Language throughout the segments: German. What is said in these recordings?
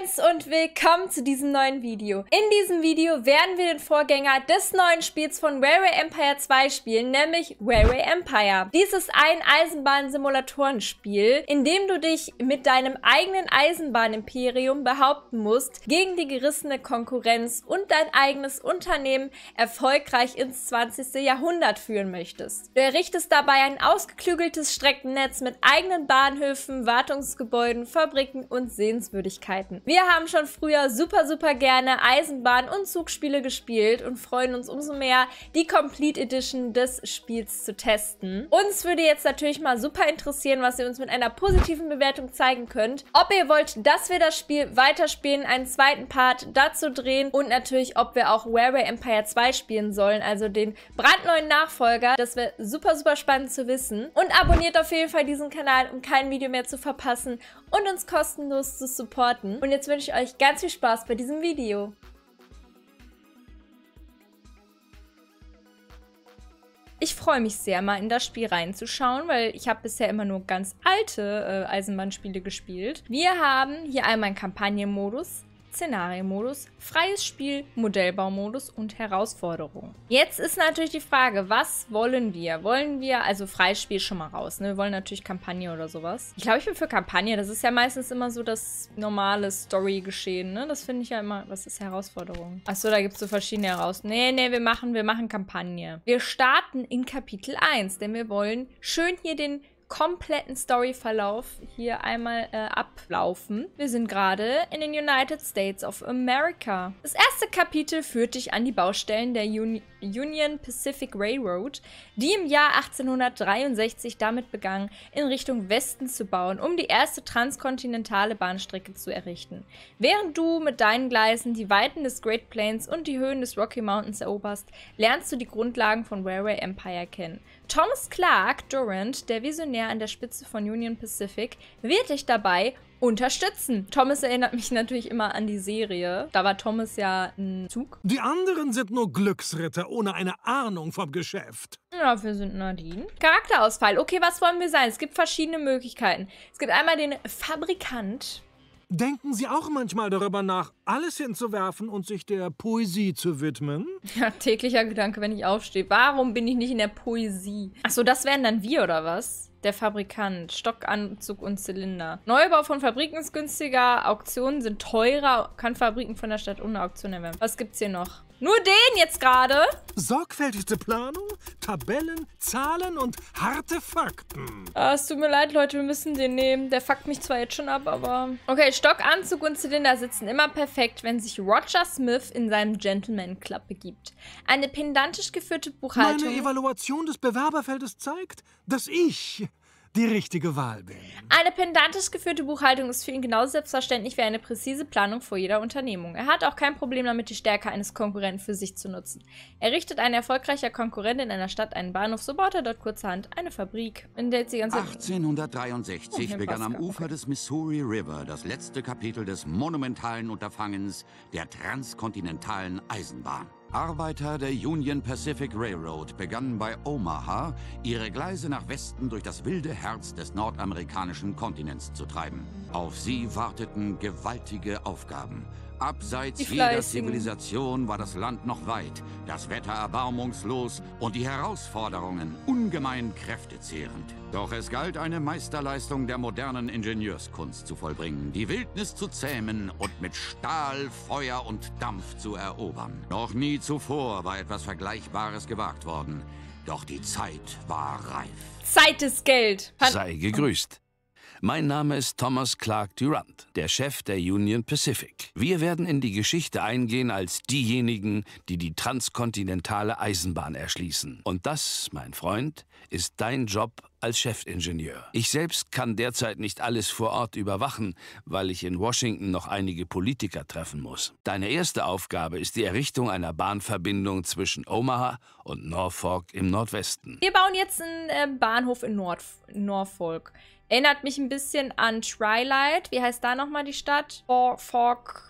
Moins und willkommen zu diesem neuen Video. In diesem Video werden wir den Vorgänger des neuen Spiels von Railway Empire 2 spielen, nämlich Railway Empire. Dies ist ein Eisenbahnsimulatorenspiel, in dem du dich mit deinem eigenen Eisenbahnimperium behaupten musst, gegen die gerissene Konkurrenz und dein eigenes Unternehmen erfolgreich ins 20. Jahrhundert führen möchtest. Du errichtest dabei ein ausgeklügeltes Streckennetz mit eigenen Bahnhöfen, Wartungsgebäuden, Fabriken und Sehenswürdigkeiten. Wir haben schon früher super, super gerne Eisenbahn- und Zugspiele gespielt und freuen uns umso mehr, die Complete Edition des Spiels zu testen. Uns würde jetzt natürlich mal super interessieren, was ihr uns mit einer positiven Bewertung zeigen könnt. Ob ihr wollt, dass wir das Spiel weiterspielen, einen zweiten Part dazu drehen und natürlich, ob wir auch Warway Empire 2 spielen sollen, also den brandneuen Nachfolger. Das wäre super, super spannend zu wissen. Und abonniert auf jeden Fall diesen Kanal, um kein Video mehr zu verpassen und uns kostenlos zu supporten. Und jetzt jetzt wünsche ich euch ganz viel Spaß bei diesem Video. Ich freue mich sehr, mal in das Spiel reinzuschauen, weil ich habe bisher immer nur ganz alte äh, Eisenbahnspiele gespielt. Wir haben hier einmal einen Kampagnenmodus, Szenarienmodus, freies Spiel, Modellbaumodus und Herausforderung. Jetzt ist natürlich die Frage, was wollen wir? Wollen wir, also freies Spiel schon mal raus, ne? Wir wollen natürlich Kampagne oder sowas. Ich glaube, ich bin für Kampagne. Das ist ja meistens immer so das normale Story-Geschehen, ne? Das finde ich ja immer, was ist Herausforderung? Achso, da gibt es so verschiedene Herausforderungen. Nee, nee, wir machen, wir machen Kampagne. Wir starten in Kapitel 1, denn wir wollen schön hier den kompletten Storyverlauf hier einmal äh, ablaufen. Wir sind gerade in den United States of America. Das erste Kapitel führt dich an die Baustellen der Union. Union Pacific Railroad, die im Jahr 1863 damit begann, in Richtung Westen zu bauen, um die erste transkontinentale Bahnstrecke zu errichten. Während du mit deinen Gleisen die Weiten des Great Plains und die Höhen des Rocky Mountains eroberst, lernst du die Grundlagen von Railway Empire kennen. Thomas Clark Durant, der Visionär an der Spitze von Union Pacific, wird dich dabei unterstützen. Thomas erinnert mich natürlich immer an die Serie. Da war Thomas ja ein Zug. Die anderen sind nur Glücksritter ohne eine Ahnung vom Geschäft. Ja, wir sind Nadine. Charakterausfall. Okay, was wollen wir sein? Es gibt verschiedene Möglichkeiten. Es gibt einmal den Fabrikant. Denken Sie auch manchmal darüber nach, alles hinzuwerfen und sich der Poesie zu widmen? Ja, täglicher Gedanke, wenn ich aufstehe. Warum bin ich nicht in der Poesie? Achso, das wären dann wir, oder was? Der Fabrikant, Stockanzug und Zylinder. Neubau von Fabriken ist günstiger, Auktionen sind teurer, kann Fabriken von der Stadt ohne Auktion erwerben. Was gibt's hier noch? Nur den jetzt gerade? Sorgfältigste Planung, Tabellen, Zahlen und harte Fakten. Ah, es tut mir leid, Leute, wir müssen den nehmen. Der fuckt mich zwar jetzt schon ab, aber... Okay, Stockanzug und Zylinder sitzen immer perfekt, wenn sich Roger Smith in seinem Gentleman Club begibt gibt. Eine pedantisch geführte Buchhaltung. Meine Evaluation des Bewerberfeldes zeigt, dass ich die richtige Wahl bin. Eine pedantisch geführte Buchhaltung ist für ihn genauso selbstverständlich wie eine präzise Planung vor jeder Unternehmung. Er hat auch kein Problem damit, die Stärke eines Konkurrenten für sich zu nutzen. Errichtet ein erfolgreicher Konkurrent in einer Stadt einen Bahnhof, so baut er dort kurzerhand eine Fabrik, in der jetzt die 1863 oh, begann am Ufer okay. des Missouri River das letzte Kapitel des monumentalen Unterfangens der transkontinentalen Eisenbahn. Arbeiter der Union Pacific Railroad begannen bei Omaha, ihre Gleise nach Westen durch das wilde Herz des nordamerikanischen Kontinents zu treiben. Auf sie warteten gewaltige Aufgaben. Abseits jeder Zivilisation war das Land noch weit, das Wetter erbarmungslos und die Herausforderungen ungemein kräftezehrend. Doch es galt, eine Meisterleistung der modernen Ingenieurskunst zu vollbringen, die Wildnis zu zähmen und mit Stahl, Feuer und Dampf zu erobern. Noch nie zuvor war etwas Vergleichbares gewagt worden. Doch die Zeit war reif. Zeit ist Geld. Sei gegrüßt. Mein Name ist Thomas Clark Durant, der Chef der Union Pacific. Wir werden in die Geschichte eingehen als diejenigen, die die transkontinentale Eisenbahn erschließen. Und das, mein Freund, ist dein Job als Chefingenieur. Ich selbst kann derzeit nicht alles vor Ort überwachen, weil ich in Washington noch einige Politiker treffen muss. Deine erste Aufgabe ist die Errichtung einer Bahnverbindung zwischen Omaha und Norfolk im Nordwesten. Wir bauen jetzt einen ähm, Bahnhof in Nordf Norfolk. Erinnert mich ein bisschen an Twilight. Wie heißt da nochmal die Stadt? Fork.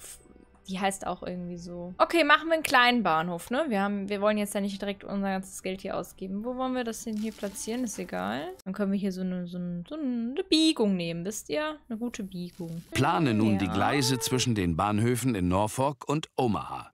Die heißt auch irgendwie so. Okay, machen wir einen kleinen Bahnhof, ne? Wir, haben, wir wollen jetzt ja nicht direkt unser ganzes Geld hier ausgeben. Wo wollen wir das denn hier platzieren? Ist egal. Dann können wir hier so eine, so eine, so eine Biegung nehmen, wisst ihr? Eine gute Biegung. Plane nun ja. die Gleise zwischen den Bahnhöfen in Norfolk und Omaha.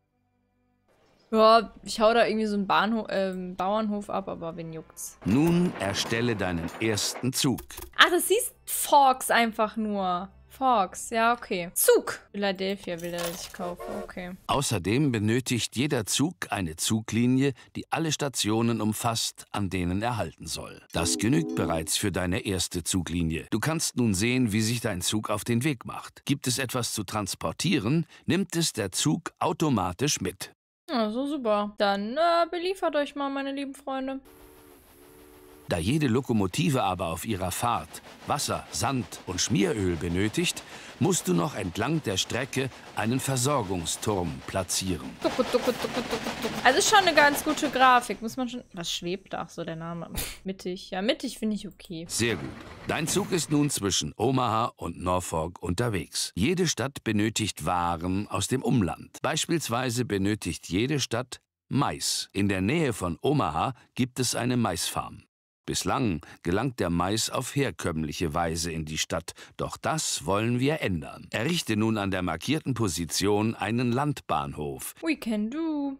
Ja, ich hau da irgendwie so einen Bahnhof, äh, Bauernhof ab, aber wen juckt's? Nun erstelle deinen ersten Zug. Ach, das siehst Forks einfach nur. Forks, ja, okay. Zug. Philadelphia will er, dass ich kaufe, okay. Außerdem benötigt jeder Zug eine Zuglinie, die alle Stationen umfasst, an denen er halten soll. Das genügt bereits für deine erste Zuglinie. Du kannst nun sehen, wie sich dein Zug auf den Weg macht. Gibt es etwas zu transportieren, nimmt es der Zug automatisch mit. Also super. Dann äh, beliefert euch mal, meine lieben Freunde. Da jede Lokomotive aber auf ihrer Fahrt Wasser, Sand und Schmieröl benötigt, musst du noch entlang der Strecke einen Versorgungsturm platzieren. Also ist schon eine ganz gute Grafik. Muss man schon. Was schwebt? Ach so, der Name. Mittig. Ja, mittig finde ich okay. Sehr gut. Dein Zug ist nun zwischen Omaha und Norfolk unterwegs. Jede Stadt benötigt Waren aus dem Umland. Beispielsweise benötigt jede Stadt Mais. In der Nähe von Omaha gibt es eine Maisfarm. Bislang gelangt der Mais auf herkömmliche Weise in die Stadt, doch das wollen wir ändern. Errichte nun an der markierten Position einen Landbahnhof. We can do.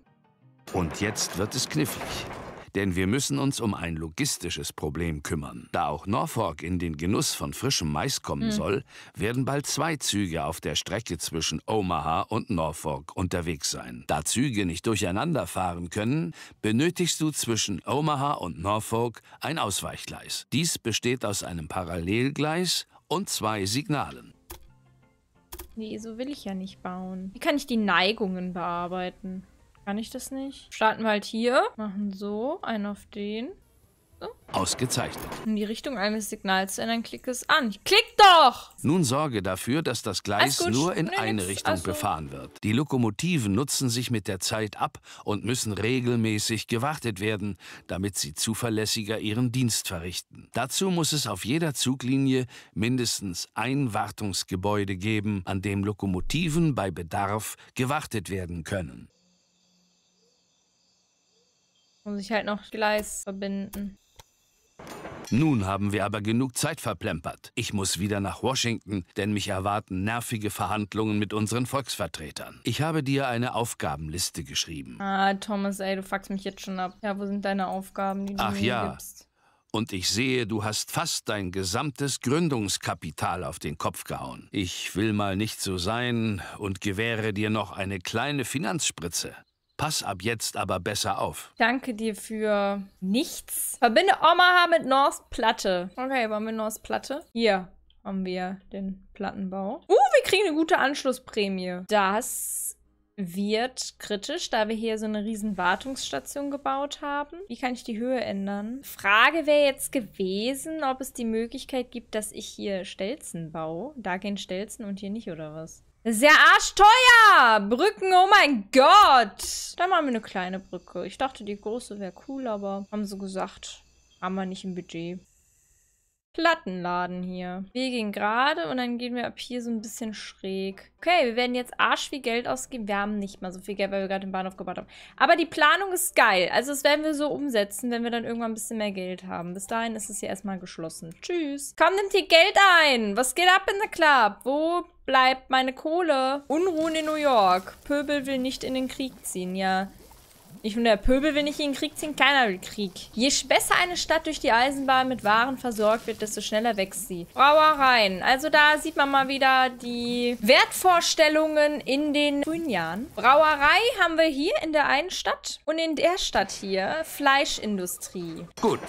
Und jetzt wird es knifflig denn wir müssen uns um ein logistisches Problem kümmern. Da auch Norfolk in den Genuss von frischem Mais kommen hm. soll, werden bald zwei Züge auf der Strecke zwischen Omaha und Norfolk unterwegs sein. Da Züge nicht durcheinander fahren können, benötigst du zwischen Omaha und Norfolk ein Ausweichgleis. Dies besteht aus einem Parallelgleis und zwei Signalen. Nee, so will ich ja nicht bauen. Wie kann ich die Neigungen bearbeiten? Kann ich das nicht? Starten wir halt hier. Machen so. Einen auf den. So. Ausgezeichnet. Um die Richtung eines Signals zu ändern, klick es an. Klick doch! Nun sorge dafür, dass das Gleis nur in eine nix. Richtung also. befahren wird. Die Lokomotiven nutzen sich mit der Zeit ab und müssen regelmäßig gewartet werden, damit sie zuverlässiger ihren Dienst verrichten. Dazu muss es auf jeder Zuglinie mindestens ein Wartungsgebäude geben, an dem Lokomotiven bei Bedarf gewartet werden können. Muss ich halt noch Gleis verbinden. Nun haben wir aber genug Zeit verplempert. Ich muss wieder nach Washington, denn mich erwarten nervige Verhandlungen mit unseren Volksvertretern. Ich habe dir eine Aufgabenliste geschrieben. Ah, Thomas, ey, du fuckst mich jetzt schon ab. Ja, wo sind deine Aufgaben, die du Ach, mir ja. gibst? Und ich sehe, du hast fast dein gesamtes Gründungskapital auf den Kopf gehauen. Ich will mal nicht so sein und gewähre dir noch eine kleine Finanzspritze. Pass ab jetzt aber besser auf. Danke dir für nichts. Verbinde Omaha mit North Platte. Okay, wollen wir North Platte? Hier haben wir den Plattenbau. Uh, wir kriegen eine gute Anschlussprämie. Das wird kritisch, da wir hier so eine riesen Wartungsstation gebaut haben. Wie kann ich die Höhe ändern? Frage wäre jetzt gewesen, ob es die Möglichkeit gibt, dass ich hier Stelzen baue. Da gehen Stelzen und hier nicht, oder was? Sehr arschteuer! Brücken, oh mein Gott! Dann machen wir eine kleine Brücke. Ich dachte, die große wäre cool, aber haben sie gesagt, haben wir nicht im Budget. Plattenladen hier. Wir gehen gerade und dann gehen wir ab hier so ein bisschen schräg. Okay, wir werden jetzt arsch viel Geld ausgeben. Wir haben nicht mal so viel Geld, weil wir gerade den Bahnhof gebaut haben. Aber die Planung ist geil. Also das werden wir so umsetzen, wenn wir dann irgendwann ein bisschen mehr Geld haben. Bis dahin ist es hier erstmal geschlossen. Tschüss. Komm, nimm hier Geld ein. Was geht ab in der Club? Wo bleibt meine Kohle? Unruhen in New York. Pöbel will nicht in den Krieg ziehen, ja. Nicht nur der Pöbel will nicht in den Krieg ziehen, keiner will Krieg. Je besser eine Stadt durch die Eisenbahn mit Waren versorgt wird, desto schneller wächst sie. Brauereien. Also da sieht man mal wieder die Wertvorstellungen in den frühen Jahren. Brauerei haben wir hier in der einen Stadt und in der Stadt hier Fleischindustrie. Gut,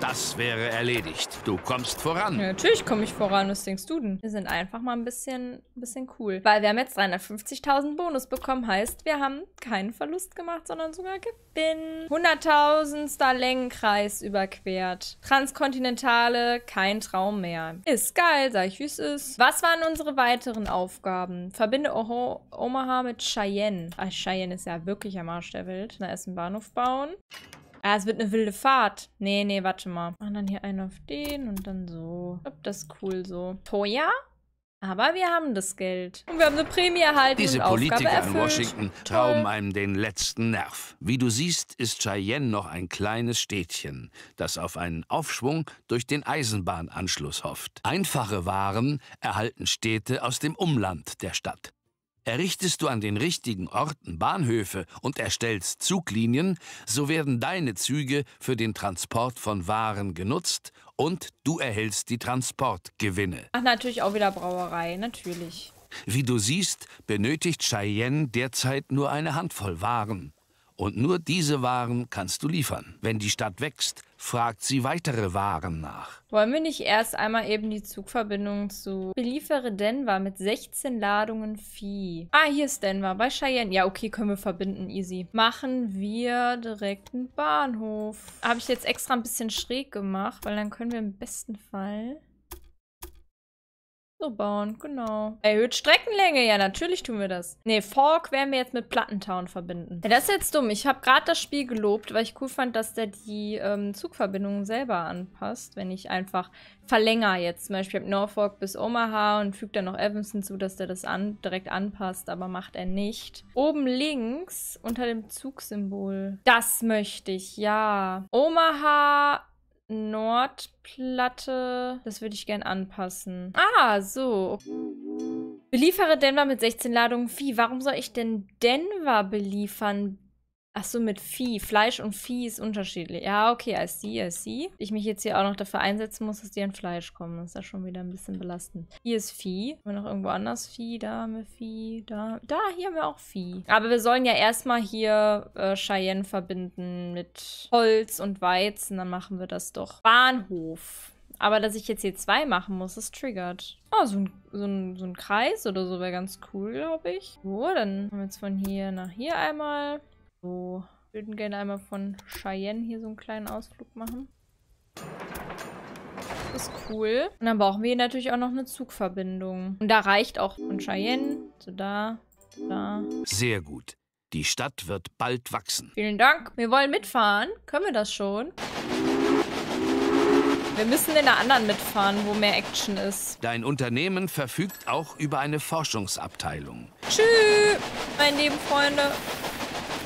das wäre erledigt. Du kommst voran. Ja, natürlich komme ich voran. Was denkst du denn? Wir sind einfach mal ein bisschen, bisschen cool. Weil wir haben jetzt 350.000 Bonus bekommen. Heißt, wir haben keinen Verlust gemacht, sondern sogar Gewinn. 100.000 Längenkreis überquert. Transkontinentale, kein Traum mehr. Ist geil, sag ich, wie es ist. Was waren unsere weiteren Aufgaben? Verbinde Oho Omaha mit Cheyenne. Ach, Cheyenne ist ja wirklich am Arsch der Welt. Na, erst einen Bahnhof bauen. Ah, es wird eine wilde Fahrt. Nee, nee, warte mal. Machen dann hier einen auf den und dann so. Ich glaube, das ist cool so. Teuer? Aber wir haben das Geld. Und wir haben eine Prämie erhalten Diese und Politiker erfüllt. in Washington Toll. einem den letzten Nerv. Wie du siehst, ist Cheyenne noch ein kleines Städtchen, das auf einen Aufschwung durch den Eisenbahnanschluss hofft. Einfache Waren erhalten Städte aus dem Umland der Stadt. Errichtest du an den richtigen Orten Bahnhöfe und erstellst Zuglinien, so werden deine Züge für den Transport von Waren genutzt und du erhältst die Transportgewinne. Ach, natürlich auch wieder Brauerei, natürlich. Wie du siehst, benötigt Cheyenne derzeit nur eine Handvoll Waren. Und nur diese Waren kannst du liefern. Wenn die Stadt wächst, fragt sie weitere Waren nach. Wollen wir nicht erst einmal eben die Zugverbindung zu... Beliefere Denver mit 16 Ladungen Vieh. Ah, hier ist Denver, bei Cheyenne. Ja, okay, können wir verbinden, easy. Machen wir direkt einen Bahnhof. Habe ich jetzt extra ein bisschen schräg gemacht, weil dann können wir im besten Fall so bauen, genau. Erhöht Streckenlänge, ja, natürlich tun wir das. Ne, Fork werden wir jetzt mit Plattentown verbinden. Ja, das ist jetzt dumm. Ich habe gerade das Spiel gelobt, weil ich cool fand, dass der die ähm, Zugverbindungen selber anpasst. Wenn ich einfach verlängere jetzt zum Beispiel Norfolk bis Omaha und fügt dann noch Evans hinzu, dass der das an, direkt anpasst, aber macht er nicht. Oben links unter dem Zugsymbol. Das möchte ich, ja. Omaha Nordplatte. Das würde ich gern anpassen. Ah, so. Beliefere Denver mit 16 Ladungen Vieh. Warum soll ich denn Denver beliefern? Ach so, mit Vieh. Fleisch und Vieh ist unterschiedlich. Ja, okay, I see, I see. Ich mich jetzt hier auch noch dafür einsetzen muss, dass die an Fleisch kommen. Das ist ja schon wieder ein bisschen belastend. Hier ist Vieh. Haben wir noch irgendwo anders Vieh? Da haben wir Vieh. Da, da hier haben wir auch Vieh. Aber wir sollen ja erstmal hier äh, Cheyenne verbinden mit Holz und Weizen. Dann machen wir das doch. Bahnhof. Aber dass ich jetzt hier zwei machen muss, ist triggert. Oh, so ein, so ein, so ein Kreis oder so wäre ganz cool, glaube ich. So, dann haben wir jetzt von hier nach hier einmal. So, wir würden gerne einmal von Cheyenne hier so einen kleinen Ausflug machen. Das ist cool. Und dann brauchen wir hier natürlich auch noch eine Zugverbindung. Und da reicht auch von Cheyenne so da, da. Sehr gut. Die Stadt wird bald wachsen. Vielen Dank. Wir wollen mitfahren. Können wir das schon? Wir müssen in der anderen mitfahren, wo mehr Action ist. Dein Unternehmen verfügt auch über eine Forschungsabteilung. Tschüss, mein lieben Freunde.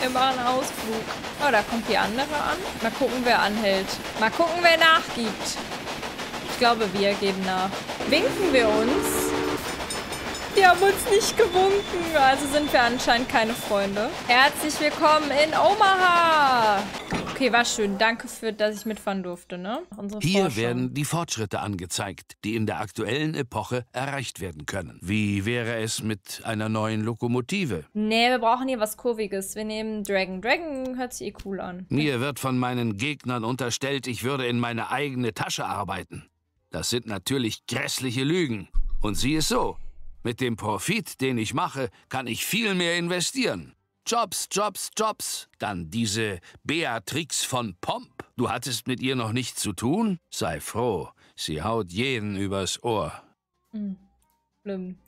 Wir machen einen Ausflug. Oh, da kommt die andere an. Mal gucken, wer anhält. Mal gucken, wer nachgibt. Ich glaube, wir geben nach. Winken wir uns? Die haben uns nicht gewunken. Also sind wir anscheinend keine Freunde. Herzlich willkommen in Omaha. Okay, war schön. Danke, für, dass ich mitfahren durfte. Ne? Unsere Hier Forschung. werden die Fortschritte angezeigt, die in der aktuellen Epoche erreicht werden können. Wie wäre es mit einer neuen Lokomotive? Nee, wir brauchen hier was Kurviges. Wir nehmen Dragon. Dragon hört sich eh cool an. Mir wird von meinen Gegnern unterstellt, ich würde in meine eigene Tasche arbeiten. Das sind natürlich grässliche Lügen. Und sieh es so, mit dem Profit, den ich mache, kann ich viel mehr investieren. Jobs, Jobs, Jobs. Dann diese Beatrix von Pomp. Du hattest mit ihr noch nichts zu tun? Sei froh, sie haut jeden übers Ohr. Mhm. Schlimm.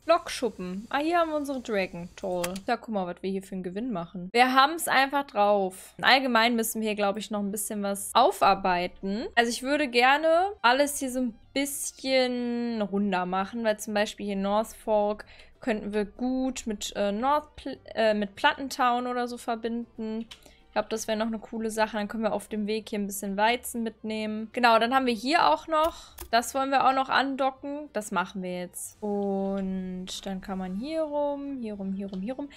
Ah, hier haben wir unsere Dragon. Toll. Ja, guck mal, was wir hier für einen Gewinn machen. Wir haben es einfach drauf. Allgemein müssen wir hier, glaube ich, noch ein bisschen was aufarbeiten. Also ich würde gerne alles hier so ein bisschen runder machen, weil zum Beispiel hier North Fork könnten wir gut mit, äh, North Pl äh, mit Plattentown oder so verbinden. Ich glaube, das wäre noch eine coole Sache. Dann können wir auf dem Weg hier ein bisschen Weizen mitnehmen. Genau, dann haben wir hier auch noch. Das wollen wir auch noch andocken. Das machen wir jetzt. Und dann kann man hier rum, hier rum, hier rum, hier rum.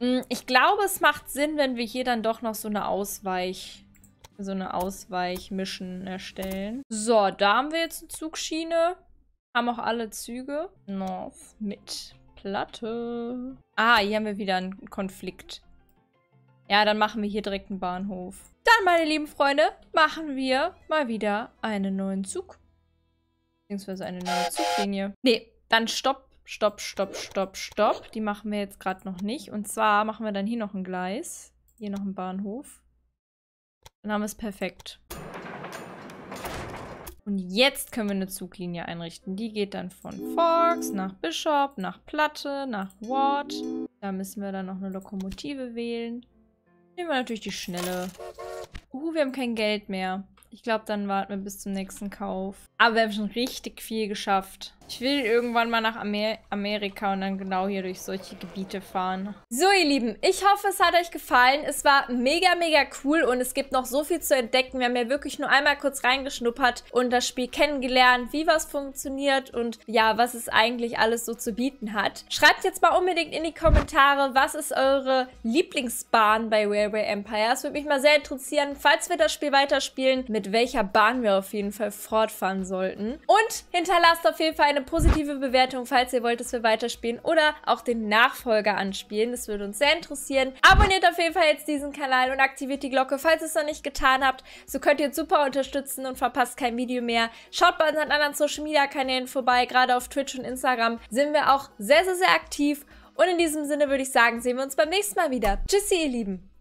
Hm, ich glaube, es macht Sinn, wenn wir hier dann doch noch so eine Ausweich so eine Ausweichmission erstellen. So, da haben wir jetzt eine Zugschiene. Haben auch alle Züge. North mit. Platte. Ah, hier haben wir wieder einen Konflikt. Ja, dann machen wir hier direkt einen Bahnhof. Dann, meine lieben Freunde, machen wir mal wieder einen neuen Zug. Beziehungsweise eine neue Zuglinie. Nee, dann stopp, stopp, stopp, stopp, stopp. Die machen wir jetzt gerade noch nicht. Und zwar machen wir dann hier noch ein Gleis. Hier noch einen Bahnhof. Dann haben wir es perfekt. Und jetzt können wir eine Zuglinie einrichten. Die geht dann von Forks nach Bishop, nach Platte, nach Ward. Da müssen wir dann noch eine Lokomotive wählen. Nehmen wir natürlich die schnelle. Uh, wir haben kein Geld mehr. Ich glaube, dann warten wir bis zum nächsten Kauf. Aber wir haben schon richtig viel geschafft. Ich will irgendwann mal nach Amer Amerika und dann genau hier durch solche Gebiete fahren. So ihr Lieben, ich hoffe es hat euch gefallen. Es war mega, mega cool und es gibt noch so viel zu entdecken. Wir haben ja wirklich nur einmal kurz reingeschnuppert und das Spiel kennengelernt, wie was funktioniert und ja, was es eigentlich alles so zu bieten hat. Schreibt jetzt mal unbedingt in die Kommentare, was ist eure Lieblingsbahn bei Railway Empire? Das würde mich mal sehr interessieren, falls wir das Spiel weiterspielen, mit welcher Bahn wir auf jeden Fall fortfahren sollten. Und hinterlasst auf jeden Fall eine eine positive Bewertung, falls ihr wollt, dass wir weiterspielen oder auch den Nachfolger anspielen. Das würde uns sehr interessieren. Abonniert auf jeden Fall jetzt diesen Kanal und aktiviert die Glocke, falls ihr es noch nicht getan habt. So könnt ihr uns super unterstützen und verpasst kein Video mehr. Schaut bei unseren anderen Social Media Kanälen vorbei, gerade auf Twitch und Instagram sind wir auch sehr, sehr, sehr aktiv. Und in diesem Sinne würde ich sagen, sehen wir uns beim nächsten Mal wieder. Tschüssi, ihr Lieben!